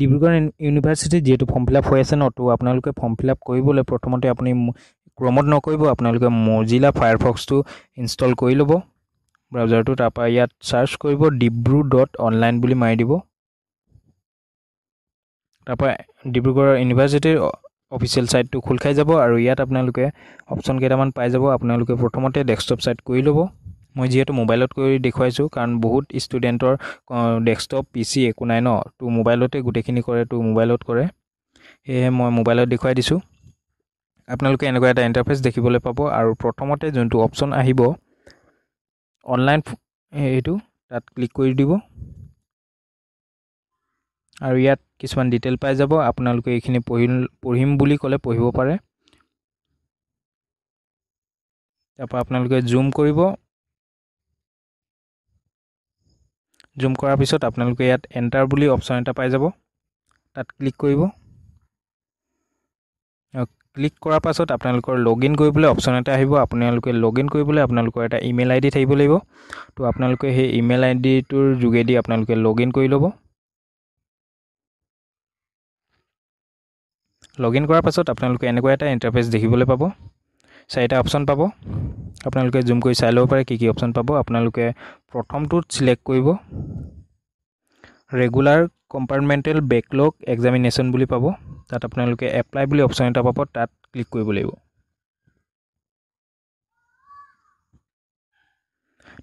ডিব্ৰুগড় ইউনিভাৰ্চিটিত যিহেতু form fill up হৈ আছে ন ত' আপোনালোকে ফৰ্ম ফিল আপ কৰিবলৈ প্ৰথমতে আপুনি ক্ৰমত নকৰিব আপোনালোকে মজিলা ফায়াৰফক্সটো ইনষ্টল কৰি ল'ব ব্ৰাউজাৰটো তাৰপৰা ইয়াত চাৰ্চ কৰিব ডিব্ৰু ডট অনলাইন বুলি মাৰি দিব তাৰপৰা ডিব্ৰুগড় ইউনিভাৰ্চিটিৰ অফিচিয়েল ছাইটটো খোল খাই যাব আৰু ইয়াত আপোনালোকে অপশ্যন কেইটামান পাই যাব আপোনালোকে প্ৰথমতে ডেস্কটপ ছাইট কৰি ল'ব মই যিহেতু মোবাইলত কৰি দেখুৱাইছোঁ কাৰণ বহুত ষ্টুডেণ্টৰ ডেস্কটপ পি চি একো নাই ন তো মোবাইলতে গোটেইখিনি কৰে তো মোবাইলত কৰে সেয়েহে মই মোবাইলত দেখুৱাই দিছোঁ আপোনালোকে এনেকুৱা এটা ইণ্টাৰফেচ দেখিবলৈ পাব আৰু প্ৰথমতে যোনটো অপশ্যন আহিব অনলাইন এইটো তাত ক্লিক কৰি দিব আৰু ইয়াত কিছুমান ডিটেইল পাই যাব আপোনালোকে এইখিনি পঢ়িম পঢ়িম বুলি ক'লে পঢ়িব পাৰে তাৰপৰা আপোনালোকে জুম কৰিব জুম কৰাৰ পিছত আপোনালোকে ইয়াত এণ্টাৰ বুলি অপশ্যন এটা পাই যাব তাত ক্লিক কৰিব ক্লিক কৰাৰ পাছত আপোনালোকৰ লগ ইন কৰিবলৈ অপশ্যন এটা আহিব আপোনালোকে লগ ইন কৰিবলৈ আপোনালোকৰ এটা ইমেইল আইডি থাকিব লাগিব তো আপোনালোকে সেই ইমেইল আইডিটোৰ যোগেদি আপোনালোকে লগ ইন কৰি ল'ব লগ ইন কৰাৰ পাছত আপোনালোকে এনেকুৱা এটা ইণ্টাৰফেচ দেখিবলৈ পাব চাৰিটা অপশ্যন পাব আপোনালোকে জুম কৰি চাই ল'ব পাৰে কি কি অপশ্যন পাব আপোনালোকে প্ৰথমটোত চিলেক্ট কৰিব ৰেগুলাৰ কম্পাৰ্টমেণ্টেল বেকলগ এক্সামিনেশ্যন বুলি পাব তাত আপোনালোকে এপ্লাই বুলি অপশ্যন এটা পাব তাত ক্লিক কৰিব লাগিব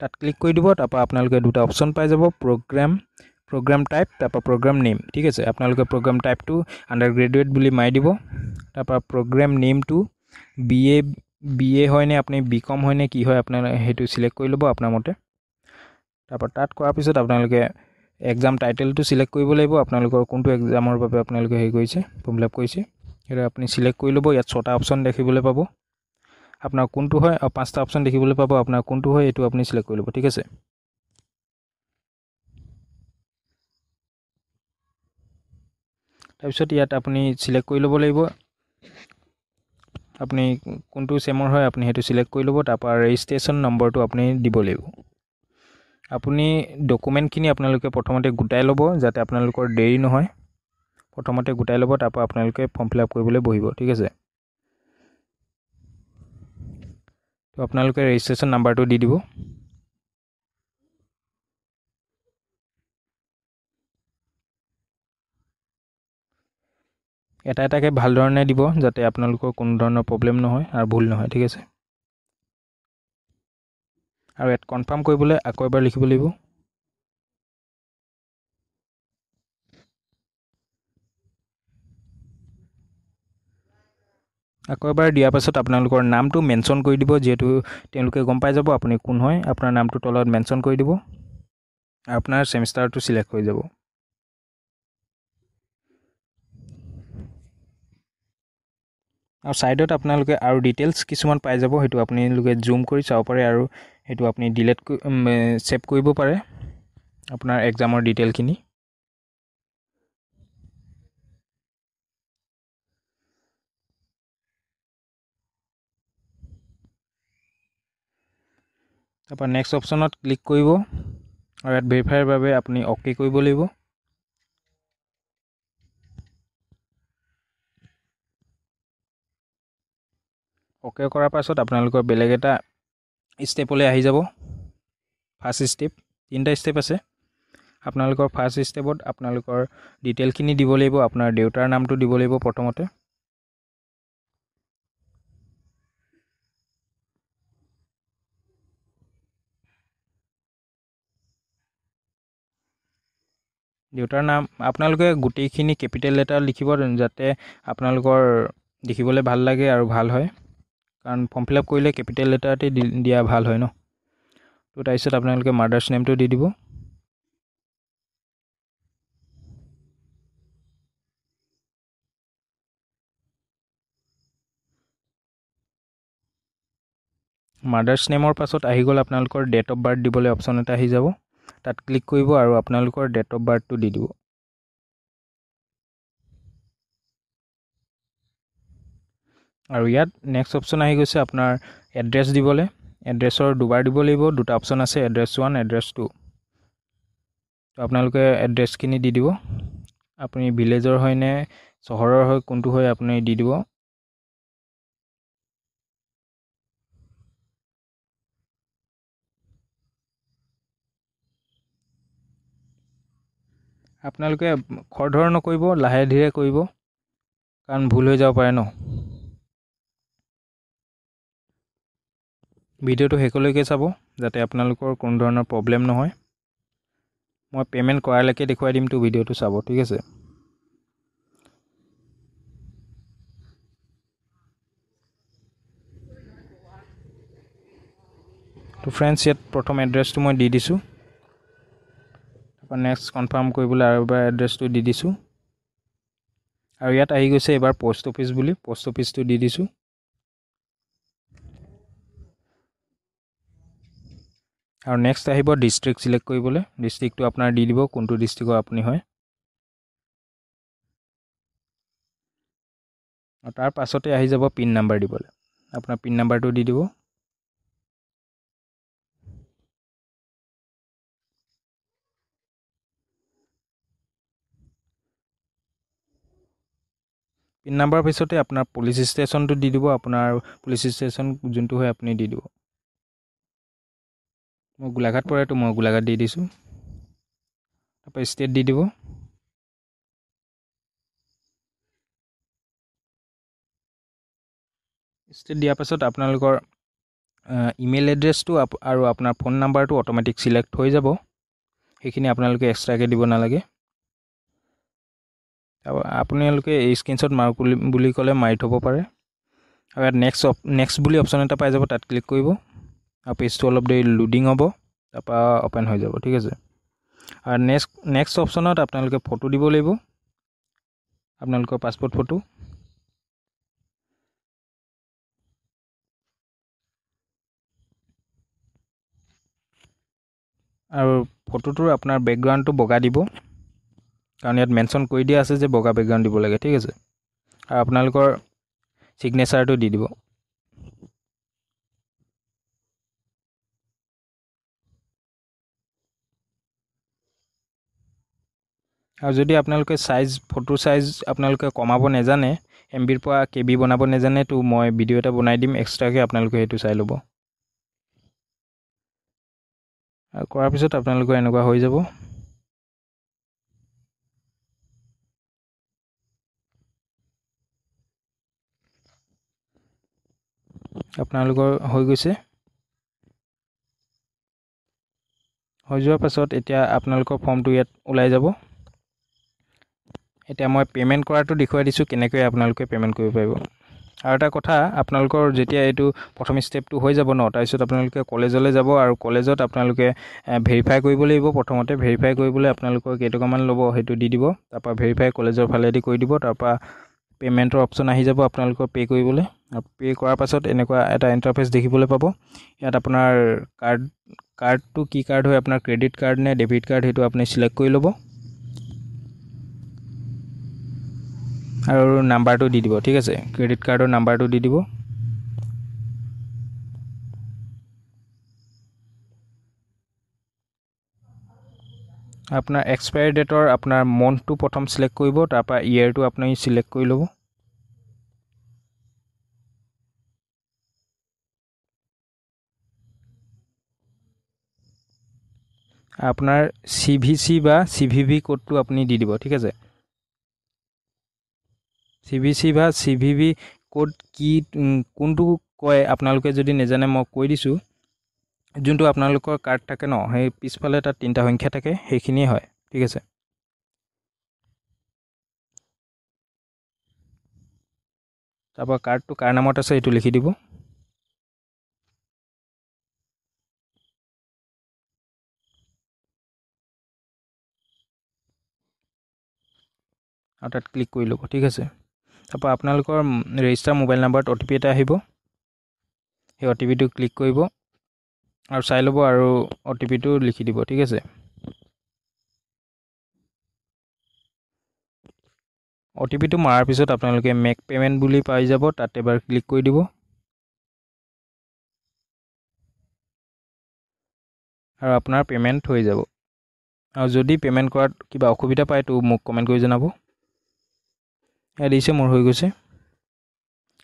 তাত ক্লিক কৰি দিব তাৰপৰা আপোনালোকে দুটা অপশ্যন পাই যাব প্ৰগ্ৰেম প্ৰগ্ৰাম টাইপ তাৰপৰা প্ৰগ্ৰেম নেম ঠিক আছে আপোনালোকে প্ৰগ্ৰেম টাইপটো আণ্ডাৰ গ্ৰেজুৱেট বুলি মাৰি দিব তাৰপৰা প্ৰগ্ৰেম নেমটো বি এ বি এ হয়নে আপুনি বি কম হয়নে কি হয় আপোনালোকে সেইটো চিলেক্ট কৰি ল'ব আপোনাৰ মতে তাৰপৰা তাত কৰাৰ পিছত আপোনালোকে এক্সাম টাইটেলটো চিলেক্ট কৰিব লাগিব আপোনালোকৰ কোনটো এক্সামৰ বাবে আপোনালোকে হেৰি কৰিছে ফৰ্ম ফিলাপ কৰিছে সেইটো আপুনি চিলেক্ট কৰি ল'ব ইয়াত ছটা অপশ্যন দেখিবলৈ পাব আপোনাৰ কোনটো হয় আৰু পাঁচটা অপশ্যন দেখিবলৈ পাব আপোনাৰ কোনটো হয় এইটো আপুনি চিলেক্ট কৰি ল'ব ঠিক আছে তাৰপিছত ইয়াত আপুনি চিলেক্ট কৰি ল'ব লাগিব আপুনি কোনটো চেমৰ হয় আপুনি সেইটো চিলেক্ট কৰি ল'ব তাৰপৰা ৰেজিষ্ট্ৰেশ্যন নম্বৰটো আপুনি দিব লাগিব আপুনি ডকুমেণ্টখিনি আপোনালোকে প্ৰথমতে গোটাই ল'ব যাতে আপোনালোকৰ দেৰি নহয় প্ৰথমতে গোটাই ল'ব তাৰপৰা আপোনালোকে ফৰ্ম ফিল আপ কৰিবলৈ বহিব ঠিক আছে ত' আপোনালোকে ৰেজিষ্ট্ৰেশ্যন নাম্বাৰটো দি দিব এটা এটাকৈ ভাল ধৰণে দিব যাতে আপোনালোকৰ কোনো ধৰণৰ প্ৰব্লেম নহয় আৰু ভুল নহয় ঠিক আছে আৰু ইয়াত কনফাৰ্ম কৰিবলৈ আকৌ এবাৰ লিখিব লাগিব আকৌ এবাৰ দিয়াৰ পাছত আপোনালোকৰ নামটো মেনশ্যন কৰি দিব যিহেতু তেওঁলোকে গম পাই যাব আপুনি কোন হয় আপোনাৰ নামটো তলত মেনশ্যন কৰি দিব আপোনাৰ ছেমিষ্টাৰটো চিলেক্ট হৈ যাব আৰু ছাইডত আপোনালোকে আৰু ডিটেইলছ কিছুমান পাই যাব সেইটো আপোনালোকে জুম কৰি চাব পাৰে আৰু সেইটো আপুনি ডিলেট ছেভ কৰিব পাৰে আপোনাৰ এক্সামৰ ডিটেইলখিনি তাৰপৰা নেক্সট অপশ্যনত ক্লিক কৰিব আৰু ইয়াত ভেৰিফাইৰ বাবে আপুনি অ'কে কৰিব লাগিব অ'কে কৰাৰ পাছত আপোনালোকৰ বেলেগ এটা ষ্টেপলৈ আহি যাব ফাৰ্ষ্ট ষ্টেপ তিনিটা ষ্টেপ আছে আপোনালোকৰ ফাৰ্ষ্ট ষ্টেপত আপোনালোকৰ ডিটেইলখিনি দিব লাগিব আপোনাৰ দেউতাৰ নামটো দিব লাগিব প্ৰথমতে দেউতাৰ নাম আপোনালোকে গোটেইখিনি কেপিটেল লেটাৰ লিখিব যাতে আপোনালোকৰ দেখিবলৈ ভাল লাগে আৰু ভাল হয় কাৰণ ফৰ্ম ফিল আপ কৰিলে কেপিটেল লেটাৰতে দিয়া ভাল হয় ন তো তাৰপিছত আপোনালোকে মাৰ্ডাৰ্ছ নেমটো দি দিব মাৰ্ডাৰ্ছ নেমৰ পাছত আহি গ'ল আপোনালোকৰ ডেট অফ বাৰ্থ দিবলৈ অপশ্যন এটা আহি যাব তাত ক্লিক কৰিব আৰু আপোনালোকৰ ডেট অফ বাৰ্থটো দি দিব আৰু ইয়াত নেক্সট অপশ্যন আহি গৈছে আপোনাৰ এড্ৰেছ দিবলৈ এড্ৰেছৰ দুবাৰ দিব লাগিব দুটা অপশ্যন আছে এড্ৰেছ ওৱান এড্ৰেছ টু তো আপোনালোকে এড্ৰেছখিনি দি দিব আপুনি ভিলেজৰ হয় নে চহৰৰ হয় কোনটো হয় আপুনি দি দিব আপোনালোকে খৰধৰ নকৰিব লাহে ধীৰে কৰিব কাৰণ ভুল হৈ যাব পাৰে ন ভিডিঅ'টো শেষলৈকে চাব যাতে আপোনালোকৰ কোনো ধৰণৰ প্ৰব্লেম নহয় মই পে'মেণ্ট কৰালৈকে দেখুৱাই দিম তো ভিডিঅ'টো চাব ঠিক আছে তো ফ্ৰেণ্ডছ ইয়াত প্ৰথম এড্ৰেছটো মই দি দিছোঁ তাৰপৰা নেক্সট কনফাৰ্ম কৰিবলৈ আৰু এবাৰ এড্ৰেছটো দি দিছোঁ আৰু ইয়াত আহি গৈছে এইবাৰ প'ষ্ট অফিচ বুলি প'ষ্ট অফিচটো দি দিছোঁ আৰু নেক্সট আহিব ডিষ্ট্ৰিক্ট চিলেক্ট কৰিবলৈ ডিষ্ট্ৰিক্টটো আপোনাৰ দি দিব কোনটো ডিষ্ট্ৰিক্টৰ আপুনি হয় আৰু তাৰ পাছতে আহি যাব পিন নাম্বাৰ দিবলৈ আপোনাৰ পিন নাম্বাৰটো দি দিব পিন নাম্বাৰৰ পিছতে আপোনাৰ পুলিচ ষ্টেচনটো দি দিব আপোনাৰ পুলিচ ষ্টেচন যোনটো হয় আপুনি দি দিব মই গোলাঘাট পৰেতো মই গোলাঘাট দি দিছোঁ তাৰপৰা ষ্টেট দি দিব ষ্টেট দিয়াৰ পাছত আপোনালোকৰ ইমেইল এড্ৰেছটো আৰু আপোনাৰ ফোন নাম্বাৰটো অট'মেটিক চিলেক্ট হৈ যাব সেইখিনি আপোনালোকে এক্সট্ৰাকৈ দিব নালাগে আপোনালোকে এই স্ক্ৰীণশ্বট মাৰক বুলি ক'লে মাৰি থ'ব পাৰে আৰু ইয়াত নেক্সট নেক্সট বুলি অপশ্যন এটা পাই যাব তাত ক্লিক কৰিব আৰু পেজটো অলপ দেৰি লোডিং হ'ব তাৰপৰা অ'পেন হৈ যাব ঠিক আছে আৰু নেক্সট নেক্সট অপশ্যনত আপোনালোকে ফটো দিব লাগিব আপোনালোকৰ পাছপৰ্ট ফটো আৰু ফটোটোৰ আপোনাৰ বেকগ্ৰাউণ্ডটো বগা দিব কাৰণ ইয়াত মেনশ্যন কৰি দিয়া আছে যে বগা বেকগ্ৰাউণ্ড দিব লাগে ঠিক আছে আৰু আপোনালোকৰ ছিগনেচাৰটো দি দিব আৰু যদি আপোনালোকে চাইজ ফটো চাইজ আপোনালোকে কমাব নাজানে এম বিৰ পৰা কে বি বনাব নাজানে তো মই ভিডিঅ' এটা বনাই দিম এক্সট্ৰাকৈ আপোনালোকে সেইটো চাই ল'ব কৰাৰ পিছত আপোনালোকৰ এনেকুৱা হৈ যাব আপোনালোকৰ হৈ গৈছে হৈ যোৱাৰ পাছত এতিয়া আপোনালোকৰ ফৰ্মটো ইয়াত ওলাই যাব এতিয়া মই পে'মেণ্ট কৰাটো দেখুৱাই দিছোঁ কেনেকৈ আপোনালোকে পে'মেণ্ট কৰিব পাৰিব আৰু এটা কথা আপোনালোকৰ যেতিয়া এইটো প্ৰথম ষ্টেপটো হৈ যাব ন তাৰপিছত আপোনালোকে কলেজলৈ যাব আৰু কলেজত আপোনালোকে ভেৰিফাই কৰিব লাগিব প্ৰথমতে ভেৰিফাই কৰিবলৈ আপোনালোকৰ কেইটকামান ল'ব সেইটো দি দিব তাৰপৰা ভেৰিফাই কলেজৰ ফালেদি কৰি দিব তাৰপৰা পে'মেণ্টৰ অপশ্যন আহি যাব আপোনালোকৰ পে' কৰিবলৈ আৰু পে' কৰাৰ পাছত এনেকুৱা এটা ইণ্টাৰফেচ দেখিবলৈ পাব ইয়াত আপোনাৰ কাৰ্ড কাৰ্ডটো কি কাৰ্ড হয় আপোনাৰ ক্ৰেডিট কাৰ্ড নে ডেবিট কাৰ্ড সেইটো আপুনি চিলেক্ট কৰি ল'ব আৰু নাম্বাৰটো দি দিব ঠিক আছে ক্ৰেডিট কাৰ্ডৰ নাম্বাৰটো দি দিব আপোনাৰ এক্সপায়াৰ ডেটৰ আপোনাৰ মন্থটো প্ৰথম ছিলেক্ট কৰিব তাৰপৰা ইয়েৰটো আপুনি ছিলেক্ট কৰি ল'ব আপোনাৰ চি ভি চি বা চি ভি ভি ক'ডটো আপুনি দি দিব ঠিক আছে চি ভি চি বা চি ভি ভি ক'ত কি কোনটো কয় আপোনালোকে যদি নেজানে মই কৈ দিছোঁ যোনটো আপোনালোকৰ কাৰ্ড থাকে ন সেই পিছফালে তাত তিনিটা সংখ্যা থাকে সেইখিনিয়ে হয় ঠিক আছে তাৰপৰা কাৰ্ডটো কাৰ নামত আছে সেইটো লিখি দিব আৰু তাত ক্লিক কৰি ল'ব ঠিক আছে তাৰপৰা আপোনালোকৰ ৰেজিষ্টাৰ মোবাইল নাম্বাৰত অ টি পি এটা আহিব সেই অ টি পিটো ক্লিক কৰিব আৰু চাই ল'ব আৰু অ টি পিটো লিখি দিব ঠিক আছে অ টি পিটো মৰাৰ পিছত আপোনালোকে মেক পে'মেণ্ট বুলি পাই যাব তাত এবাৰ ক্লিক কৰি দিব আৰু আপোনাৰ পে'মেণ্ট হৈ যাব আৰু যদি পে'মেণ্ট কৰাত কিবা অসুবিধা পায় তো মোক কমেণ্ট কৰি জনাব ইয়াত দিছে মোৰ হৈ গৈছে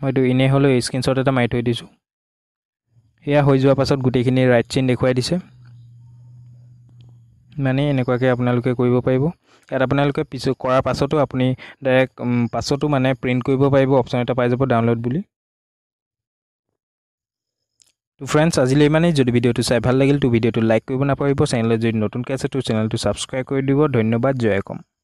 মই এইটো ইনে হ'লেও স্ক্ৰীনশ্বট এটা মাৰি থৈ দিছোঁ সেয়া হৈ যোৱাৰ পাছত গোটেইখিনি ৰাইট চিন দেখুৱাই দিছে মানে এনেকুৱাকৈ আপোনালোকে কৰিব পাৰিব ইয়াত আপোনালোকে পিছ কৰাৰ পাছতো আপুনি ডাইৰেক্ট পাছতো মানে প্ৰিণ্ট কৰিব পাৰিব অপশ্যন এটা পাই যাব ডাউনলোড বুলি তো ফ্ৰেণ্ডছ আজিলৈ ইমানেই যদি ভিডিঅ'টো চাই ভাল লাগিল তো ভিডিঅ'টো লাইক কৰিব নাপাৰিব চেনেলত যদি নতুনকৈ আছে তো চেনেলটো ছাবস্ক্ৰাইব কৰি দিব ধন্যবাদ জয়কম